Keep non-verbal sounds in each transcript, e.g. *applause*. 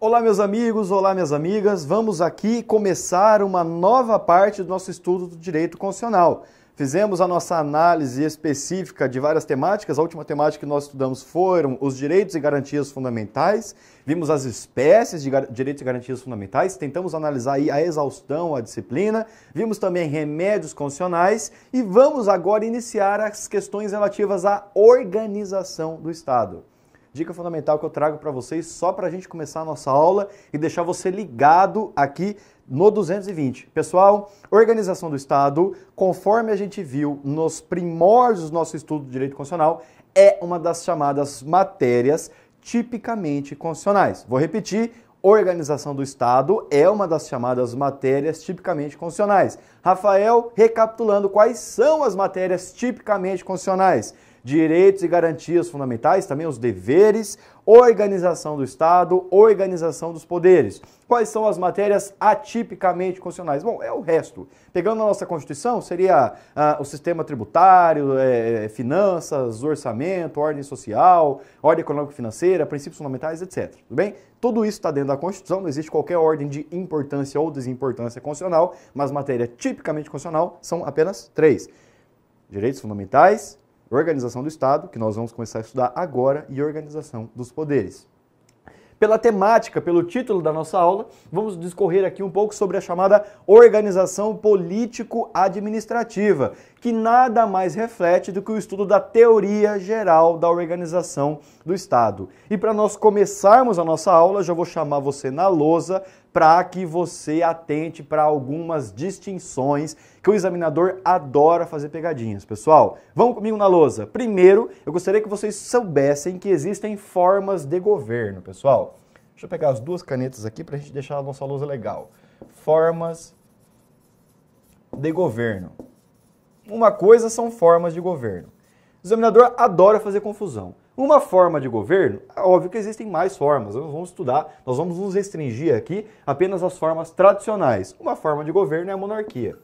Olá, meus amigos, olá, minhas amigas. Vamos aqui começar uma nova parte do nosso estudo do direito constitucional. Fizemos a nossa análise específica de várias temáticas. A última temática que nós estudamos foram os direitos e garantias fundamentais. Vimos as espécies de direitos e garantias fundamentais. Tentamos analisar aí a exaustão, a disciplina. Vimos também remédios constitucionais. E vamos agora iniciar as questões relativas à organização do Estado dica fundamental que eu trago para vocês só para a gente começar a nossa aula e deixar você ligado aqui no 220. Pessoal, organização do Estado, conforme a gente viu nos primórdios do nosso estudo de direito constitucional, é uma das chamadas matérias tipicamente constitucionais. Vou repetir, organização do Estado é uma das chamadas matérias tipicamente constitucionais. Rafael, recapitulando, quais são as matérias tipicamente constitucionais? direitos e garantias fundamentais, também os deveres, organização do Estado, organização dos poderes. Quais são as matérias atipicamente constitucionais? Bom, é o resto. Pegando a nossa Constituição, seria ah, o sistema tributário, é, é finanças, orçamento, ordem social, ordem econômico-financeira, princípios fundamentais, etc. Tudo bem? Tudo isso está dentro da Constituição, não existe qualquer ordem de importância ou desimportância constitucional, mas matéria tipicamente constitucional são apenas três: direitos fundamentais, organização do Estado, que nós vamos começar a estudar agora, e organização dos poderes. Pela temática, pelo título da nossa aula, vamos discorrer aqui um pouco sobre a chamada organização político-administrativa, que nada mais reflete do que o estudo da teoria geral da organização do Estado. E para nós começarmos a nossa aula, já vou chamar você na lousa para que você atente para algumas distinções que o examinador adora fazer pegadinhas, pessoal. Vamos comigo na lousa. Primeiro, eu gostaria que vocês soubessem que existem formas de governo, pessoal. Deixa eu pegar as duas canetas aqui para a gente deixar a nossa lousa legal. Formas de governo. Uma coisa são formas de governo. O examinador adora fazer confusão. Uma forma de governo, óbvio que existem mais formas, vamos estudar, nós vamos nos restringir aqui apenas às formas tradicionais. Uma forma de governo é a monarquia.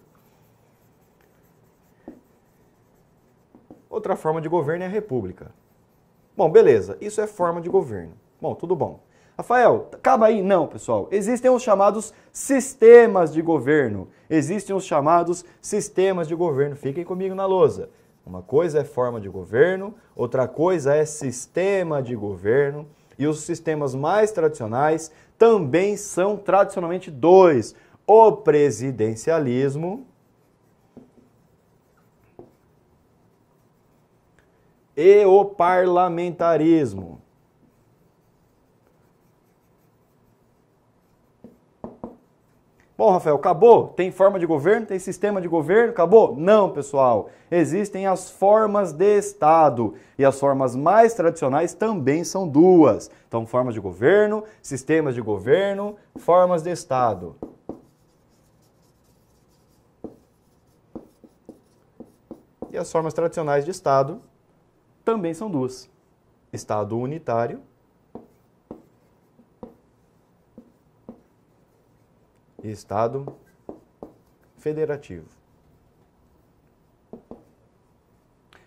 Outra forma de governo é a república. Bom, beleza, isso é forma de governo. Bom, tudo bom. Rafael, acaba aí? Não, pessoal. Existem os chamados sistemas de governo. Existem os chamados sistemas de governo. Fiquem comigo na lousa. Uma coisa é forma de governo, outra coisa é sistema de governo. E os sistemas mais tradicionais também são tradicionalmente dois: o presidencialismo e o parlamentarismo. Bom, Rafael, acabou? Tem forma de governo? Tem sistema de governo? Acabou? Não, pessoal. Existem as formas de Estado. E as formas mais tradicionais também são duas. Então, formas de governo, sistemas de governo, formas de Estado. E as formas tradicionais de Estado também são duas: Estado unitário Estado federativo.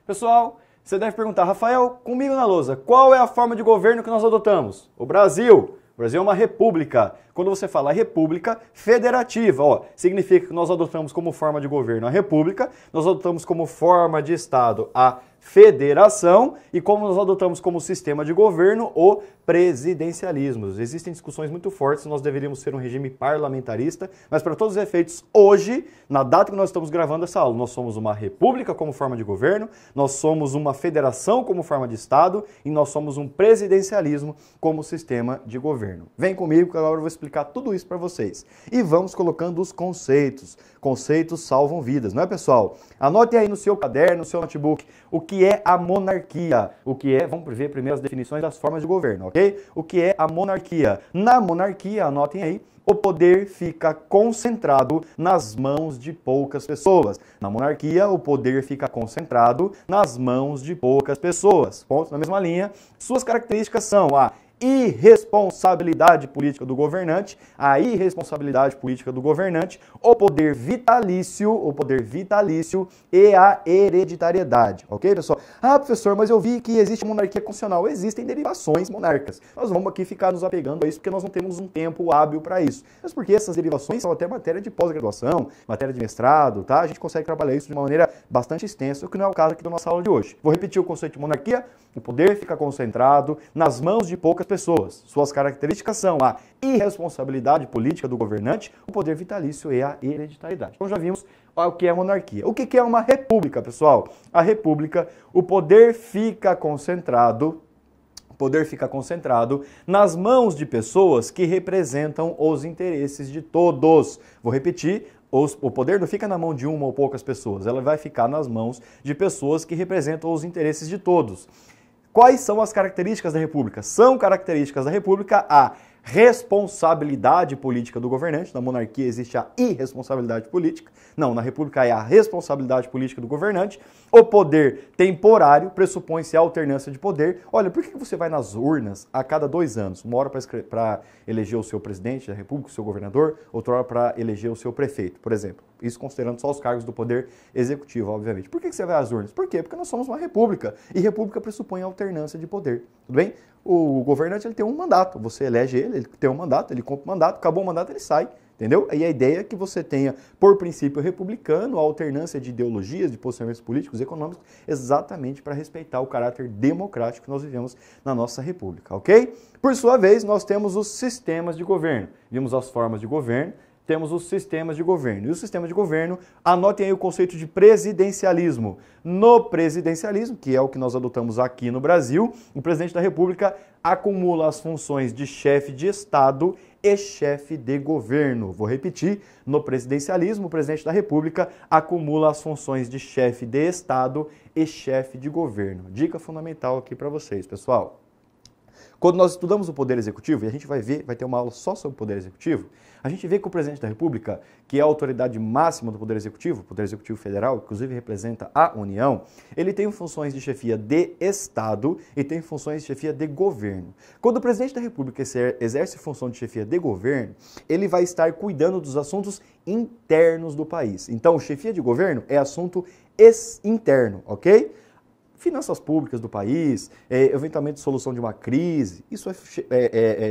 Pessoal, você deve perguntar, Rafael, comigo na lousa, qual é a forma de governo que nós adotamos? O Brasil. O Brasil é uma república. Quando você fala república federativa, ó, significa que nós adotamos como forma de governo a república, nós adotamos como forma de Estado a federação e como nós adotamos como sistema de governo o presidencialismo. Existem discussões muito fortes se nós deveríamos ser um regime parlamentarista, mas para todos os efeitos, hoje, na data que nós estamos gravando essa aula, nós somos uma república como forma de governo, nós somos uma federação como forma de Estado e nós somos um presidencialismo como sistema de governo. Vem comigo que agora eu vou explicar tudo isso para vocês. E vamos colocando os conceitos. Conceitos salvam vidas, não é, pessoal? Anotem aí no seu caderno, no seu notebook, o que é a monarquia? O que é, vamos ver primeiro as definições das formas de governo, ok? O que é a monarquia? Na monarquia, anotem aí, o poder fica concentrado nas mãos de poucas pessoas. Na monarquia, o poder fica concentrado nas mãos de poucas pessoas. Ponto na mesma linha. Suas características são a irresponsabilidade política do governante, a irresponsabilidade política do governante, o poder vitalício, o poder vitalício e a hereditariedade, ok, pessoal? Ah, professor, mas eu vi que existe monarquia constitucional, existem derivações monarcas. Nós vamos aqui ficar nos apegando a isso porque nós não temos um tempo hábil para isso. Mas porque essas derivações são até matéria de pós-graduação, matéria de mestrado, tá? A gente consegue trabalhar isso de uma maneira bastante extensa, o que não é o caso aqui da nossa aula de hoje. Vou repetir o conceito de monarquia, o poder fica concentrado nas mãos de poucas pessoas. Suas características são a irresponsabilidade política do governante, o poder vitalício e a hereditariedade. Então já vimos o que é monarquia. O que é uma república, pessoal? A república, o poder fica concentrado poder fica concentrado nas mãos de pessoas que representam os interesses de todos. Vou repetir. o poder não fica na mão de uma ou poucas pessoas, ela vai ficar nas mãos de pessoas que representam os interesses de todos. Quais são as características da República? São características da República a responsabilidade política do governante. Na monarquia existe a irresponsabilidade política. Não, na república é a responsabilidade política do governante. O poder temporário pressupõe-se a alternância de poder. Olha, por que você vai nas urnas a cada dois anos? Uma hora para eleger o seu presidente da república, o seu governador, outra hora para eleger o seu prefeito, por exemplo. Isso considerando só os cargos do poder executivo, obviamente. Por que você vai às urnas? Por quê? Porque nós somos uma república e república pressupõe a alternância de poder. Tudo bem? o governante ele tem um mandato, você elege ele, ele tem um mandato, ele compra o mandato, acabou o mandato, ele sai, entendeu? E a ideia é que você tenha, por princípio republicano, a alternância de ideologias, de posicionamentos políticos, econômicos, exatamente para respeitar o caráter democrático que nós vivemos na nossa república, ok? Por sua vez, nós temos os sistemas de governo. Vimos as formas de governo, temos os sistemas de governo. E o sistema de governo, anotem aí o conceito de presidencialismo. No presidencialismo, que é o que nós adotamos aqui no Brasil, o presidente da República acumula as funções de chefe de Estado e chefe de governo. Vou repetir: no presidencialismo, o presidente da República acumula as funções de chefe de Estado e chefe de governo. Dica fundamental aqui para vocês, pessoal. Quando nós estudamos o Poder Executivo, e a gente vai ver, vai ter uma aula só sobre o Poder Executivo, a gente vê que o Presidente da República, que é a autoridade máxima do Poder Executivo, o Poder Executivo Federal, inclusive representa a União, ele tem funções de chefia de Estado e tem funções de chefia de governo. Quando o Presidente da República exerce função de chefia de governo, ele vai estar cuidando dos assuntos internos do país. Então, chefia de governo é assunto interno, ok? finanças públicas do país, é, eventualmente solução de uma crise, isso é, é,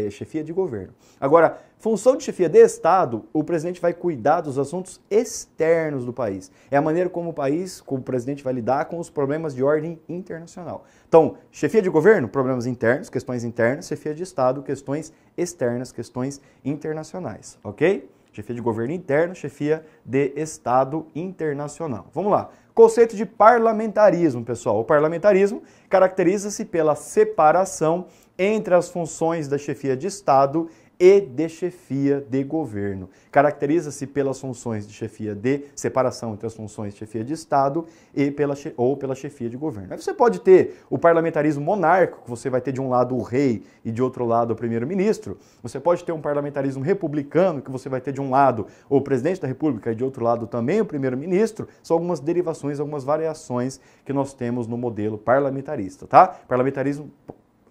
é, é, chefia de governo. Agora, função de chefia de Estado, o presidente vai cuidar dos assuntos externos do país. É a maneira como o país, como o presidente vai lidar com os problemas de ordem internacional. Então, chefia de governo, problemas internos, questões internas, chefia de Estado, questões externas, questões internacionais, ok? chefia de governo interno, chefia de Estado internacional. Vamos lá. Conceito de parlamentarismo, pessoal. O parlamentarismo caracteriza-se pela separação entre as funções da chefia de Estado e de chefia de governo. Caracteriza-se pelas funções de chefia de separação entre as funções de chefia de Estado e pela ou pela chefia de governo. Aí você pode ter o parlamentarismo monárquico, que você vai ter de um lado o rei e de outro lado o primeiro-ministro. Você pode ter um parlamentarismo republicano, que você vai ter de um lado o presidente da República e de outro lado também o primeiro-ministro. São algumas derivações, algumas variações que nós temos no modelo parlamentarista, tá? Parlamentarismo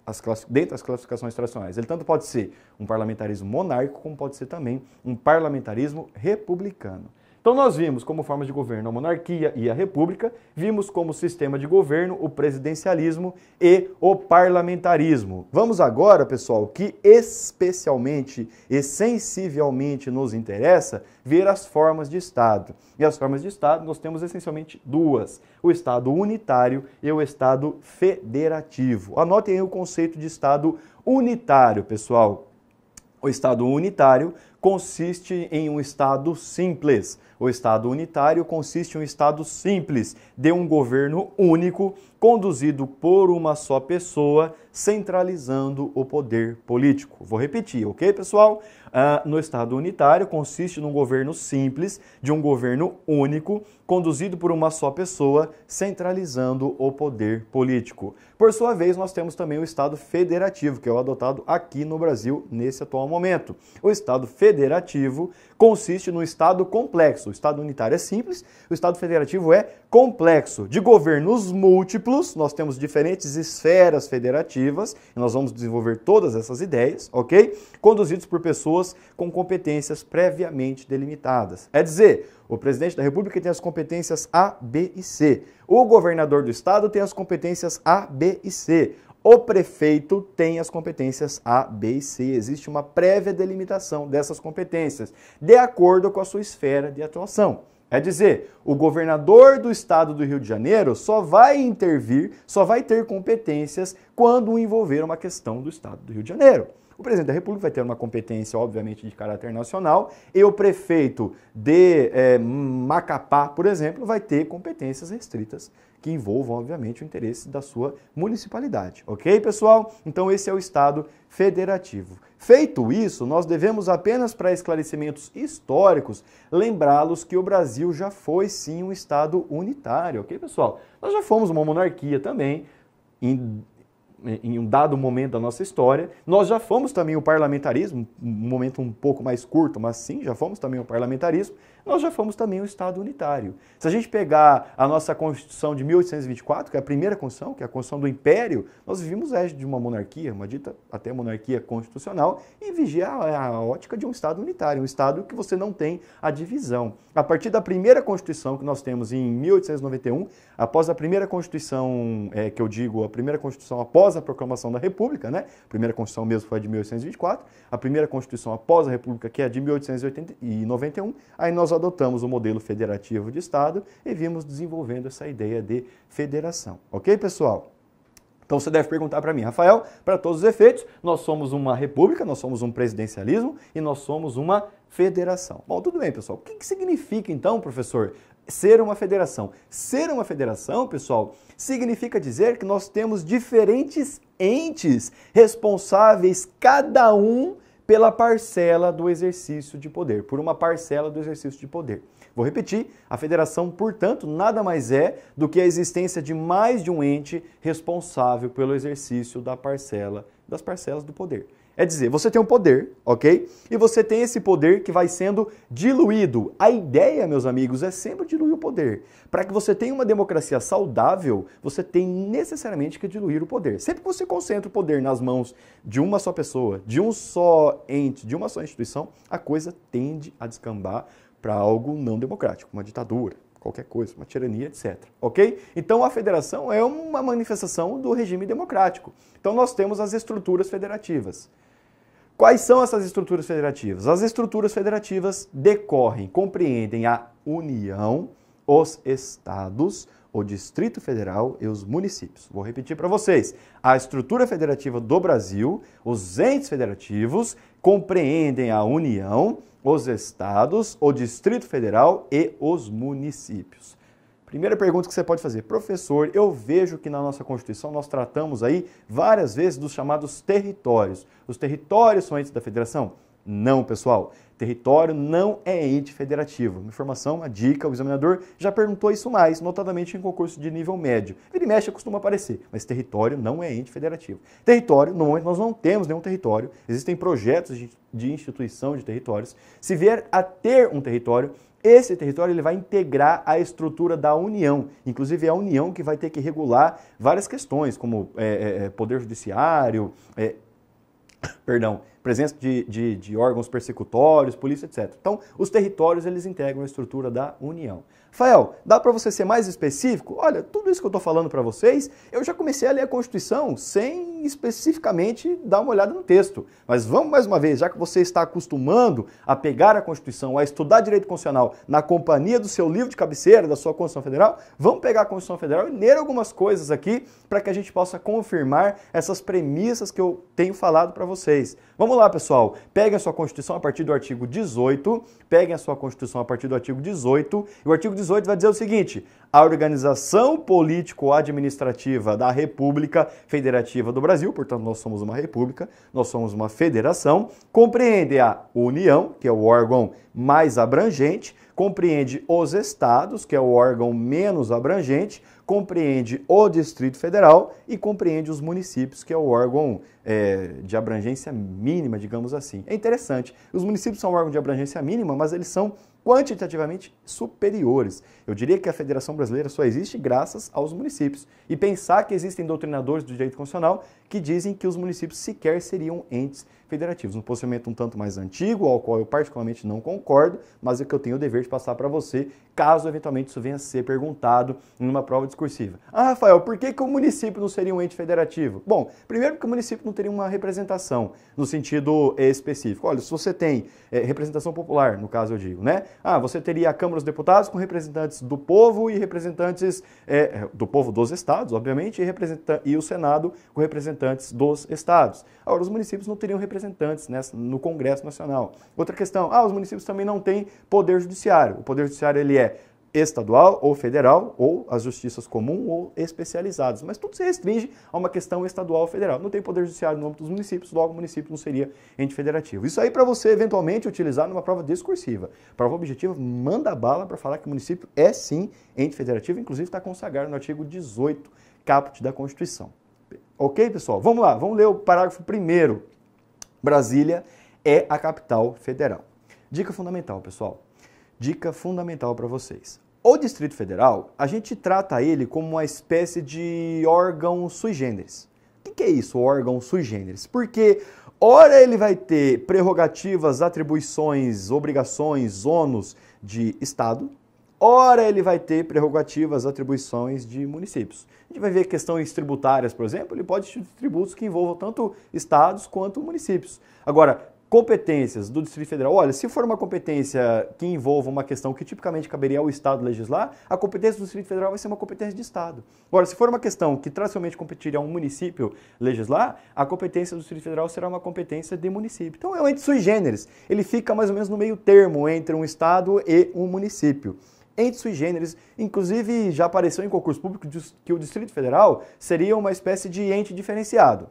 as dentro das classificações tradicionais. Ele tanto pode ser um parlamentarismo monárquico, como pode ser também um parlamentarismo republicano. Então nós vimos como formas de governo a monarquia e a república, vimos como sistema de governo o presidencialismo e o parlamentarismo. Vamos agora, pessoal, que especialmente e sensivelmente nos interessa ver as formas de Estado. E as formas de Estado nós temos essencialmente duas: o Estado unitário e o Estado federativo. Anotem aí o conceito de Estado unitário, pessoal. O Estado unitário consiste em um Estado simples. O Estado unitário consiste em um Estado simples, de um governo único, conduzido por uma só pessoa, centralizando o poder político. Vou repetir, ok, pessoal? Uh, no Estado unitário consiste num governo simples, de um governo único, conduzido por uma só pessoa, centralizando o poder político. Por sua vez, nós temos também o Estado federativo, que é o adotado aqui no Brasil nesse atual momento. O Estado federativo federativo consiste no Estado complexo. O Estado unitário é simples, o Estado federativo é complexo. De governos múltiplos, nós temos diferentes esferas federativas, e nós vamos desenvolver todas essas ideias, ok? Conduzidos por pessoas com competências previamente delimitadas. É dizer, o presidente da República tem as competências A, B e C. O governador do estado tem as competências A, B e C o prefeito tem as competências A, B e C. Existe uma prévia delimitação dessas competências, de acordo com a sua esfera de atuação. É dizer, o governador do estado do Rio de Janeiro só vai intervir, só vai ter competências quando envolver uma questão do estado do Rio de Janeiro. O presidente da República vai ter uma competência, obviamente, de caráter nacional, e o prefeito de é, Macapá, por exemplo, vai ter competências restritas que envolvam, obviamente, o interesse da sua municipalidade. Ok, pessoal? Então, esse é o Estado federativo. Feito isso, nós devemos apenas para esclarecimentos históricos lembrá-los que o Brasil já foi sim um Estado unitário, ok, pessoal? Nós já fomos uma monarquia também. Em né, em um dado momento da nossa história. Nós já fomos também o parlamentarismo, um momento um pouco mais curto, mas sim, já fomos também o parlamentarismo. Nós já fomos também o Estado unitário. Se a gente pegar a nossa Constituição de 1824, que é a primeira Constituição, que é a Constituição do Império, nós vivimos é, de uma monarquia, uma dita até monarquia constitucional, e vigia a, a ótica de um Estado unitário, um Estado que você não tem a divisão. A partir da primeira Constituição que nós temos em 1891, após a primeira Constituição, é, que eu digo, a primeira Constituição após a proclamação da República, né? A primeira Constituição mesmo foi a de 1824, a primeira Constituição após a República, que é a de 1891, aí nós adotamos o modelo federativo de Estado e vimos desenvolvendo essa ideia de federação. Ok, pessoal? Então você deve perguntar para mim, Rafael, para todos os efeitos, nós somos uma república, nós somos um presidencialismo e nós somos uma federação. Bom, tudo bem, pessoal. O que, que significa então, professor, ser uma federação. Ser uma federação, pessoal, significa dizer que nós temos diferentes entes responsáveis, cada um pela parcela do exercício de poder, por uma parcela do exercício de poder. Vou repetir, a federação, portanto, nada mais é do que a existência de mais de um ente responsável pelo exercício da parcela das parcelas do poder. É dizer, você tem um poder, ok? E você tem esse poder que vai sendo diluído. A ideia, meus amigos, é sempre diluir o poder. Para que você tenha uma democracia saudável, você tem necessariamente que diluir o poder. Sempre que você concentra o poder nas mãos de uma só pessoa, de um só ente, de uma só instituição, a coisa tende a descambar para algo não democrático, uma ditadura, qualquer coisa, uma tirania, etc. Ok? Então a federação é uma manifestação do regime democrático. Então nós temos as estruturas federativas. Quais são essas estruturas federativas? As estruturas federativas decorrem, compreendem a União, os estados, o Distrito Federal e os municípios. Vou repetir para vocês. A estrutura federativa do Brasil, os entes federativos, compreendem a União, os estados, o Distrito Federal e os municípios. Primeira pergunta que você pode fazer, professor, eu vejo que na nossa Constituição nós tratamos aí várias vezes dos chamados territórios. Os territórios são entes da federação? Não, pessoal. Território não é ente federativo. Uma informação, uma dica, o examinador já perguntou isso mais, notadamente em concurso de nível médio. Ele mexe, costuma aparecer, mas território não é ente federativo. Território, no momento nós não temos nenhum território, existem projetos de instituição de territórios. Se vier a ter um território, esse território ele vai integrar a estrutura da União, inclusive é a União que vai ter que regular várias questões, como é, é, é poder judiciário, é, *coughs* perdão, presença de, de, de, órgãos persecutórios, polícia, etc. Então, os territórios eles integram a estrutura da União. Rafael, dá para você ser mais específico? Olha, tudo isso que eu estou falando para vocês, eu já comecei a ler a Constituição sem especificamente dar uma olhada no texto. Mas vamos mais uma vez, já que você está acostumando a pegar a Constituição, a estudar direito constitucional na companhia do seu livro de cabeceira, da sua Constituição Federal, vamos pegar a Constituição Federal e ler algumas coisas aqui para que a gente possa confirmar essas premissas que eu tenho falado para vocês. Vamos lá, pessoal. Peguem a sua Constituição a partir do artigo 18. Peguem a sua Constituição a partir do artigo 18. E o artigo 18 vai dizer o seguinte: a organização político-administrativa da República Federativa do Brasil, portanto, nós somos uma república, nós somos uma federação, compreende a União, que é o órgão mais abrangente, compreende os estados, que é o órgão menos abrangente, compreende o Distrito Federal e compreende os municípios, que é o órgão é, de abrangência mínima, digamos assim. É interessante. Os municípios são um órgão de abrangência mínima, mas eles são quantitativamente superiores. Eu diria que a Federação Brasileira só existe graças aos municípios. E pensar que existem doutrinadores do direito constitucional que dizem que os municípios sequer seriam entes federativos. Um posicionamento um tanto mais antigo, ao qual eu particularmente não concordo, mas é que eu tenho o dever de passar para você, caso eventualmente isso venha a ser perguntado em uma prova discursiva. Ah, Rafael, por que, que o município não seria um ente federativo? Bom, primeiro porque o município não teria uma representação no sentido específico. Olha, se você tem é, representação popular, no caso eu digo, né? Ah, você teria a Câmara dos Deputados com representantes do povo e representantes é, do povo dos estados, obviamente, e, e o Senado com representantes representantes dos estados. Agora, os municípios não teriam representantes né, no Congresso Nacional. Outra questão, ah, os municípios também não têm poder judiciário. O poder judiciário ele é estadual ou federal, ou as justiças comuns ou especializadas. Mas tudo se restringe a uma questão estadual ou federal. Não tem poder judiciário no âmbito dos municípios, logo o município não seria ente federativo. Isso aí para você eventualmente utilizar numa prova discursiva. Prova objetiva, manda bala para falar que o município é sim ente federativo, inclusive está consagrado no artigo 18, caput da Constituição. Ok, pessoal? Vamos lá, vamos ler o parágrafo primeiro. Brasília é a capital federal. Dica fundamental, pessoal. Dica fundamental para vocês. O Distrito Federal, a gente trata ele como uma espécie de órgão sui generis. O que é isso, órgão sui generis? Porque, ora, ele vai ter prerrogativas, atribuições, obrigações, ônus de Estado, ora ele vai ter prerrogativas, atribuições de municípios. A gente vai ver questões tributárias, por exemplo, ele pode ter tributos que envolvam tanto estados quanto municípios. Agora, competências do Distrito Federal. Olha, se for uma competência que envolva uma questão que tipicamente caberia ao Estado legislar, a competência do Distrito Federal vai ser uma competência de Estado. Agora, se for uma questão que tradicionalmente competiria a um município legislar, a competência do Distrito Federal será uma competência de município. Então, é um ente sui generis. Ele fica mais ou menos no meio termo entre um Estado e um município entre sui generis, inclusive já apareceu em concurso público que o Distrito Federal seria uma espécie de ente diferenciado.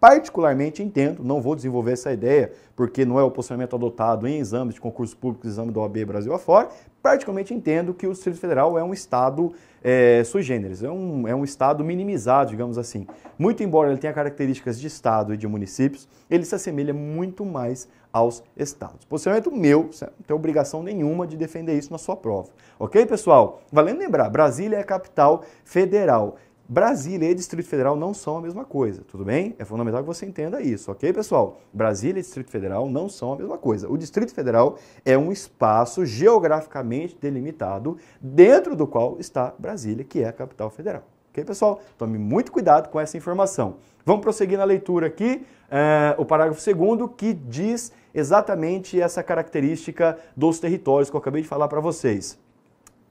Particularmente entendo, não vou desenvolver essa ideia, porque não é o posicionamento adotado em exames de concurso público, exame do OAB Brasil afora, particularmente entendo que o Distrito Federal é um Estado é, sui generis, é um, é um Estado minimizado, digamos assim. Muito embora ele tenha características de Estado e de municípios, ele se assemelha muito mais aos estados. Posicionamento meu, você não tem obrigação nenhuma de defender isso na sua prova. Ok, pessoal? Valendo lembrar, Brasília é a capital federal. Brasília e Distrito Federal não são a mesma coisa, tudo bem? É fundamental que você entenda isso, ok, pessoal? Brasília e Distrito Federal não são a mesma coisa. O Distrito Federal é um espaço geograficamente delimitado dentro do qual está Brasília, que é a capital federal. Ok, pessoal? Tome muito cuidado com essa informação. Vamos prosseguir na leitura aqui, é, o parágrafo segundo, que diz exatamente essa característica dos territórios que eu acabei de falar para vocês.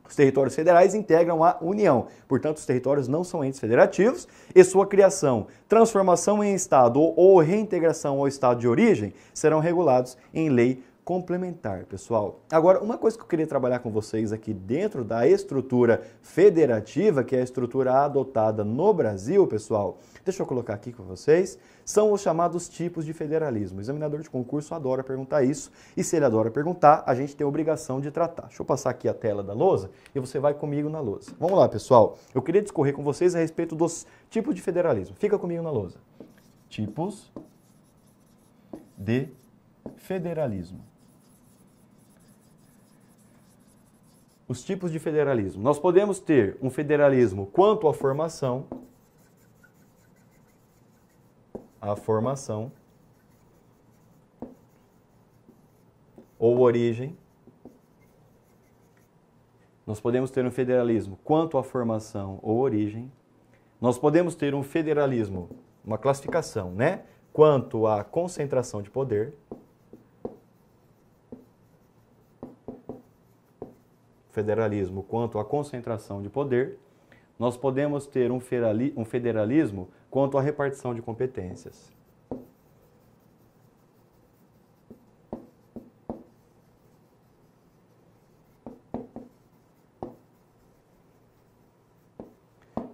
Os territórios federais integram a União, portanto, os territórios não são entes federativos e sua criação, transformação em Estado ou reintegração ao Estado de origem serão regulados em lei complementar, pessoal. Agora, uma coisa que eu queria trabalhar com vocês aqui dentro da estrutura federativa, que é a estrutura adotada no Brasil, pessoal, Deixa eu colocar aqui com vocês. São os chamados tipos de federalismo. O examinador de concurso adora perguntar isso, e se ele adora perguntar, a gente tem a obrigação de tratar. Deixa eu passar aqui a tela da lousa e você vai comigo na lousa. Vamos lá, pessoal. Eu queria discorrer com vocês a respeito dos tipos de federalismo. Fica comigo na lousa. Tipos de federalismo. Os tipos de federalismo. Nós podemos ter um federalismo quanto à formação, a formação ou origem. Nós podemos ter um federalismo quanto à formação ou origem. Nós podemos ter um federalismo, uma classificação, né? Quanto à concentração de poder. Federalismo quanto à concentração de poder. Nós podemos ter um federalismo quanto à repartição de competências.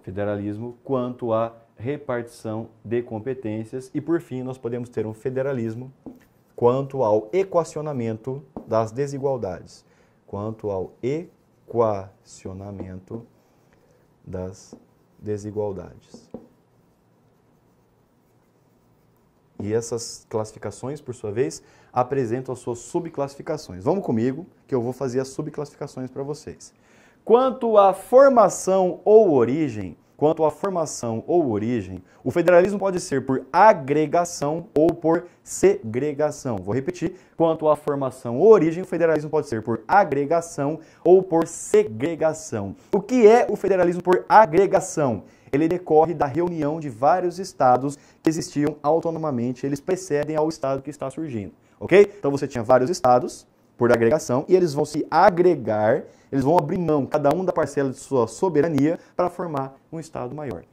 Federalismo quanto à repartição de competências e, por fim, nós podemos ter um federalismo quanto ao equacionamento das desigualdades, quanto ao equacionamento das desigualdades. E essas classificações, por sua vez, apresentam as suas subclassificações. Vamos comigo, que eu vou fazer as subclassificações para vocês. Quanto à formação ou origem, quanto à formação ou origem, o federalismo pode ser por agregação ou por segregação. Vou repetir, quanto à formação ou origem, o federalismo pode ser por agregação ou por segregação. O que é o federalismo por agregação? ele decorre da reunião de vários estados que existiam autonomamente, eles precedem ao estado que está surgindo, ok? Então você tinha vários estados por agregação e eles vão se agregar, eles vão abrir mão cada um da parcela de sua soberania para formar um estado maior.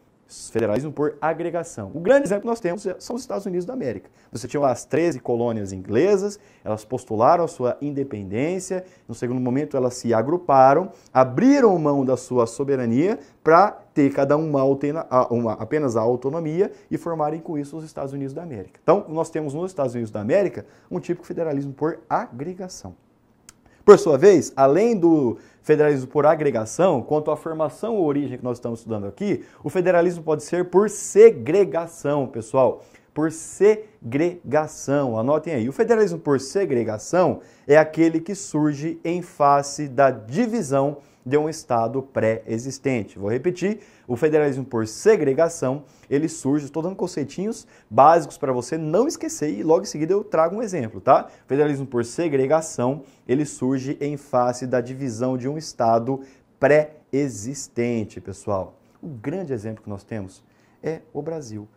Federalismo por agregação. O grande exemplo que nós temos são os Estados Unidos da América. Você tinha lá as 13 colônias inglesas, elas postularam a sua independência, no segundo momento elas se agruparam, abriram mão da sua soberania para ter cada uma, uma, apenas a autonomia e formarem com isso os Estados Unidos da América. Então, nós temos nos Estados Unidos da América um típico federalismo por agregação. Por sua vez, além do federalismo por agregação, quanto à formação ou origem que nós estamos estudando aqui, o federalismo pode ser por segregação, pessoal. Por segregação. Anotem aí. O federalismo por segregação é aquele que surge em face da divisão de um Estado pré-existente. Vou repetir, o federalismo por segregação, ele surge, estou dando conceitinhos básicos para você não esquecer e logo em seguida eu trago um exemplo, tá? O federalismo por segregação, ele surge em face da divisão de um Estado pré-existente, pessoal. O grande exemplo que nós temos é o Brasil.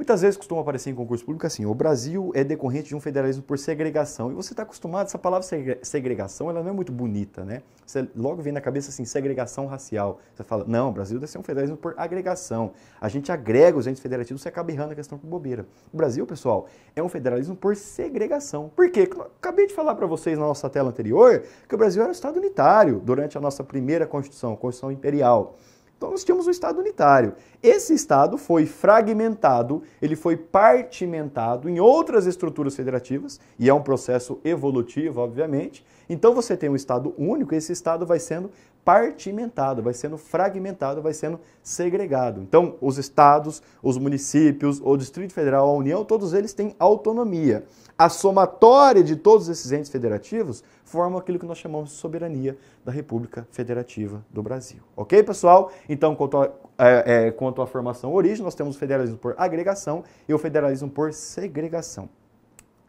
Muitas vezes costuma aparecer em concurso público assim, o Brasil é decorrente de um federalismo por segregação. E você está acostumado, essa palavra segregação, ela não é muito bonita, né? Você logo vem na cabeça assim, segregação racial. Você fala, não, o Brasil deve ser um federalismo por agregação. A gente agrega os entes federativos, você acaba errando a questão por bobeira. O Brasil, pessoal, é um federalismo por segregação. Por quê? Acabei de falar para vocês na nossa tela anterior que o Brasil era um Estado unitário durante a nossa primeira Constituição, Constituição Imperial. Então nós tínhamos um Estado unitário. Esse Estado foi fragmentado, ele foi partimentado em outras estruturas federativas, e é um processo evolutivo, obviamente. Então você tem um Estado único, e esse Estado vai sendo partimentado, vai sendo fragmentado, vai sendo segregado. Então, os estados, os municípios, o Distrito Federal, a União, todos eles têm autonomia. A somatória de todos esses entes federativos forma aquilo que nós chamamos de soberania da República Federativa do Brasil. Ok, pessoal? Então, quanto, é, é, à formação origem, nós temos o federalismo por agregação e o federalismo por segregação.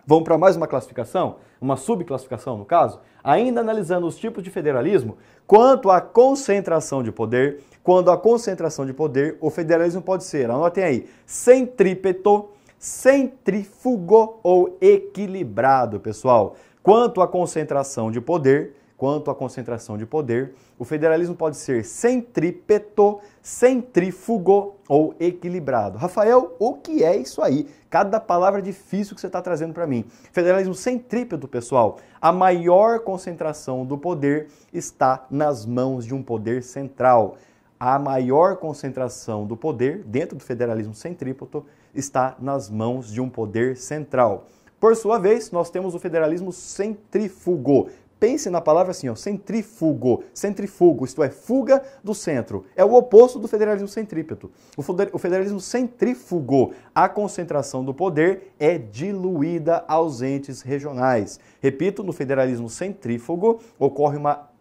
Vamos para mais uma classificação, uma subclassificação no caso, ainda analisando os tipos de federalismo, quanto à concentração de poder, quando a concentração de poder, o federalismo pode ser, anotem aí, centrípeto, centrífugo ou equilibrado, pessoal. Quanto à concentração de poder, quanto à concentração de poder, o federalismo pode ser centrípeto, centrífugo ou equilibrado. Rafael, o que é isso aí? Cada palavra difícil que você está trazendo para mim. Federalismo centrípeto, pessoal, a maior concentração do poder está nas mãos de um poder central. A maior concentração do poder, dentro do federalismo centrípeto, está nas mãos de um poder central. Por sua vez, nós temos o federalismo centrífugo, Pense na palavra assim, ó, centrífugo, centrifugo, isto é, fuga do centro. É o oposto do federalismo centrípeto. O federalismo centrífugo, a concentração do poder é diluída aos entes regionais. Repito, no federalismo centrífugo ocorre uma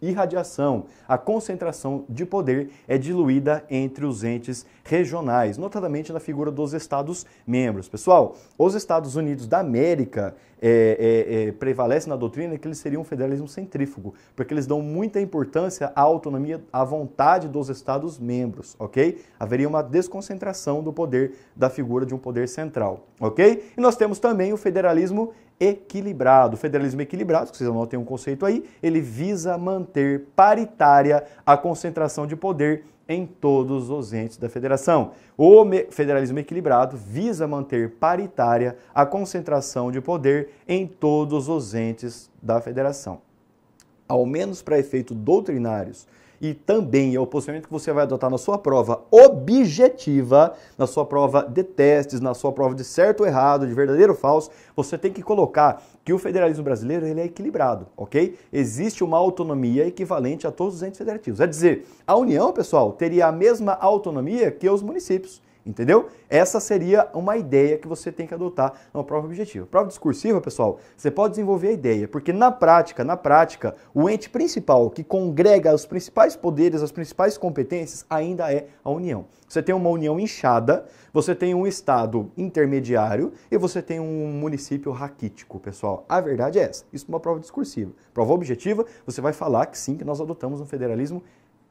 irradiação, a concentração de poder é diluída entre os entes regionais, notadamente na figura dos Estados-membros. Pessoal, os Estados Unidos da América é, é, é, prevalece na doutrina é que eles seriam um federalismo centrífugo, porque eles dão muita importância à autonomia, à vontade dos Estados-membros, ok? Haveria uma desconcentração do poder da figura de um poder central, ok? E nós temos também o federalismo equilibrado. O federalismo equilibrado, que vocês não têm um conceito aí, ele visa manter paritária a concentração de poder em todos os entes da federação. O federalismo equilibrado visa manter paritária a concentração de poder em todos os entes da federação. Ao menos para efeitos doutrinários e também é o posicionamento que você vai adotar na sua prova objetiva, na sua prova de testes, na sua prova de certo ou errado, de verdadeiro ou falso, você tem que colocar que o federalismo brasileiro ele é equilibrado, ok? Existe uma autonomia equivalente a todos os entes federativos. É dizer, a União, pessoal, teria a mesma autonomia que os municípios. Entendeu? Essa seria uma ideia que você tem que adotar na prova objetiva. Prova discursiva, pessoal, você pode desenvolver a ideia, porque na prática, na prática, o ente principal que congrega os principais poderes, as principais competências, ainda é a união. Você tem uma união inchada, você tem um estado intermediário e você tem um município raquítico, pessoal. A verdade é essa. Isso é uma prova discursiva. Prova objetiva, você vai falar que sim, que nós adotamos um federalismo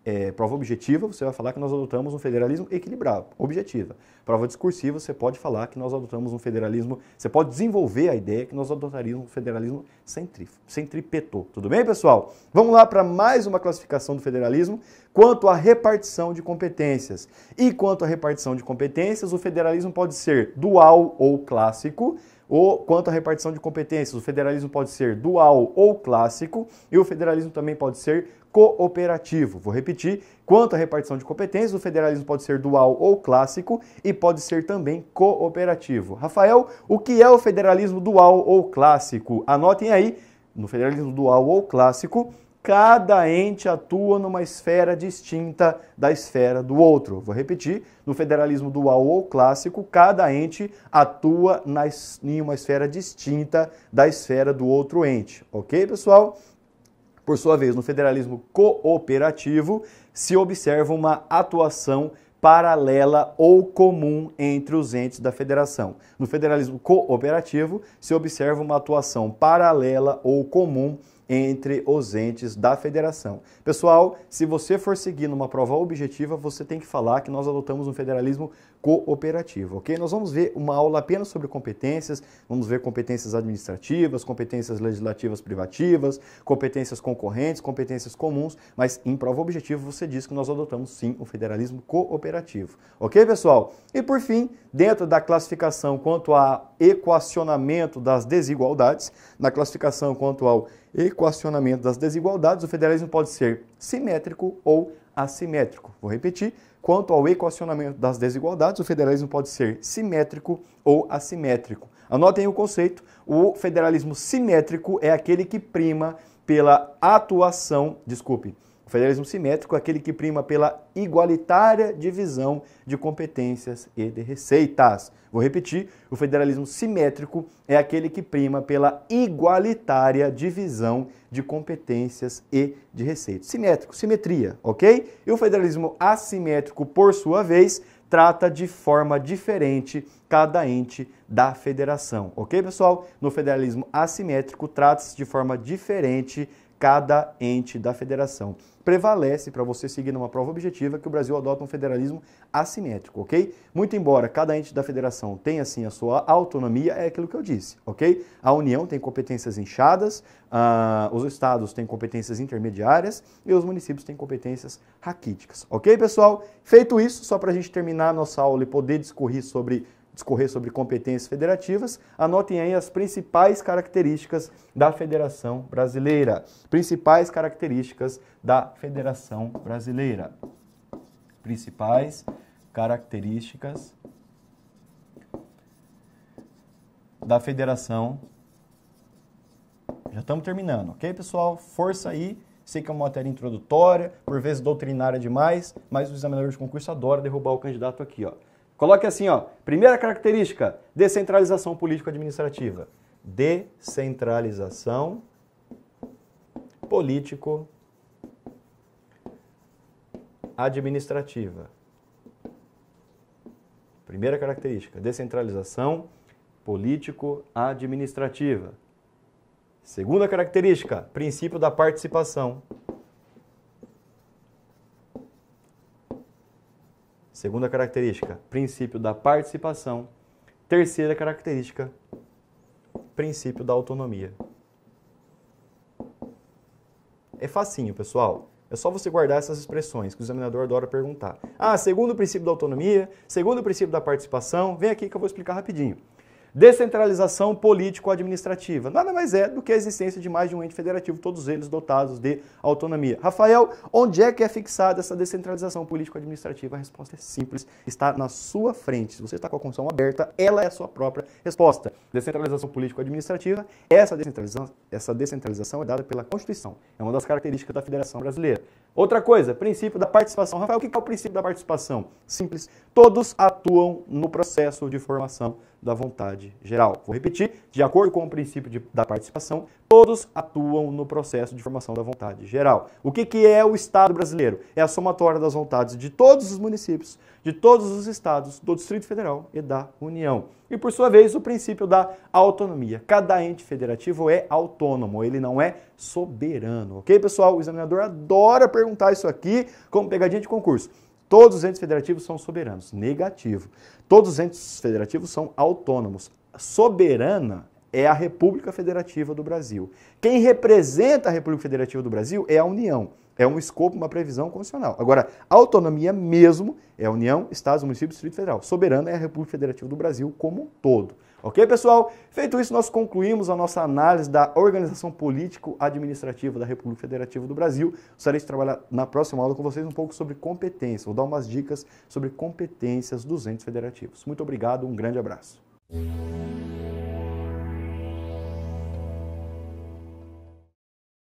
é, prova objetiva, você vai falar que nós adotamos um federalismo equilibrado, objetiva. Prova discursiva, você pode falar que nós adotamos um federalismo, você pode desenvolver a ideia que nós adotaríamos um federalismo centrif, centripeto. Tudo bem, pessoal? Vamos lá para mais uma classificação do federalismo quanto à repartição de competências. E quanto à repartição de competências, o federalismo pode ser dual ou clássico, ou quanto à repartição de competências. O federalismo pode ser dual ou clássico e o federalismo também pode ser cooperativo. Vou repetir, quanto à repartição de competências, o federalismo pode ser dual ou clássico e pode ser também cooperativo. Rafael, o que é o federalismo dual ou clássico? Anotem aí, no federalismo dual ou clássico, cada ente atua numa esfera distinta da esfera do outro. Vou repetir: no federalismo dual ou clássico, cada ente atua na, em uma esfera distinta da esfera do outro ente. Ok, pessoal? Por sua vez, no federalismo cooperativo, se observa uma atuação paralela ou comum entre os entes da federação. No federalismo cooperativo, se observa uma atuação paralela ou comum entre os entes da federação. Pessoal, se você for seguir numa prova objetiva, você tem que falar que nós adotamos um federalismo cooperativo, ok? Nós vamos ver uma aula apenas sobre competências, vamos ver competências administrativas, competências legislativas privativas, competências concorrentes, competências comuns, mas em prova objetivo você diz que nós adotamos sim o federalismo cooperativo, ok, pessoal? E por fim, dentro da classificação quanto a equacionamento das desigualdades, na classificação quanto ao equacionamento das desigualdades, o federalismo pode ser simétrico ou assimétrico. Vou repetir, Quanto ao equacionamento das desigualdades, o federalismo pode ser simétrico ou assimétrico. Anotem o conceito: o federalismo simétrico é aquele que prima pela atuação, desculpe, o federalismo simétrico é aquele que prima pela igualitária divisão de competências e de receitas. Vou repetir: o federalismo simétrico é aquele que prima pela igualitária divisão de competências e de receitas. Simétrico, simetria, ok? E o federalismo assimétrico, por sua vez, trata de forma diferente cada ente da federação, ok, pessoal? No federalismo assimétrico, trata-se de forma diferente cada ente da federação prevalece para você seguir numa prova objetiva que o Brasil adota um federalismo assimétrico, ok? Muito embora cada ente da federação tenha, sim, a sua autonomia, é aquilo que eu disse, ok? A União tem competências inchadas, ah, os estados têm competências intermediárias e os municípios têm competências raquíticas, ok, pessoal? Feito isso, só para a gente terminar a nossa aula e poder discorrer sobre discorrer sobre competências federativas, anotem aí as principais características da Federação Brasileira. Principais características da Federação Brasileira. Principais características da Federação. Já estamos terminando, ok, pessoal? Força aí. Sei que é uma matéria introdutória, por vezes doutrinária demais, mas o examinador de concurso adora derrubar o candidato aqui, ó. Coloque assim, ó. Primeira característica, descentralização político-administrativa. Descentralização político administrativa. Primeira característica, descentralização político-administrativa. Segunda característica, princípio da participação. Segunda característica, princípio da participação. Terceira característica, princípio da autonomia. É facinho, pessoal. É só você guardar essas expressões que o examinador adora perguntar. Ah, segundo o princípio da autonomia, segundo o princípio da participação, vem aqui que eu vou explicar rapidinho. Descentralização político-administrativa. Nada mais é do que a existência de mais de um ente federativo, todos eles dotados de autonomia. Rafael, onde é que é fixada essa descentralização político-administrativa? A resposta é simples, está na sua frente. Se você está com a Constituição aberta, ela é a sua própria resposta. Descentralização político-administrativa, essa descentralização, essa descentralização é dada pela Constituição. É uma das características da Federação Brasileira. Outra coisa, princípio da participação. Rafael, o que é o princípio da participação? Simples. Todos atuam no processo de formação da vontade geral. Vou repetir, de acordo com o princípio de, da participação, Todos atuam no processo de formação da vontade geral. O que, que é o Estado brasileiro? É a somatória das vontades de todos os municípios, de todos os estados, do Distrito Federal e da União. E, por sua vez, o princípio da autonomia. Cada ente federativo é autônomo, ele não é soberano. Ok, pessoal? O examinador adora perguntar isso aqui como pegadinha de concurso. Todos os entes federativos são soberanos. Negativo. Todos os entes federativos são autônomos. Soberana é a República Federativa do Brasil. Quem representa a República Federativa do Brasil é a União. É um escopo, uma previsão constitucional. Agora, autonomia mesmo é a União, Estados, Municípios e Distrito Federal. Soberana é a República Federativa do Brasil como um todo. Ok, pessoal? Feito isso, nós concluímos a nossa análise da organização político-administrativa da República Federativa do Brasil. Gostaria de trabalhar na próxima aula com vocês um pouco sobre competência. Vou dar umas dicas sobre competências dos entes federativos. Muito obrigado, um grande abraço.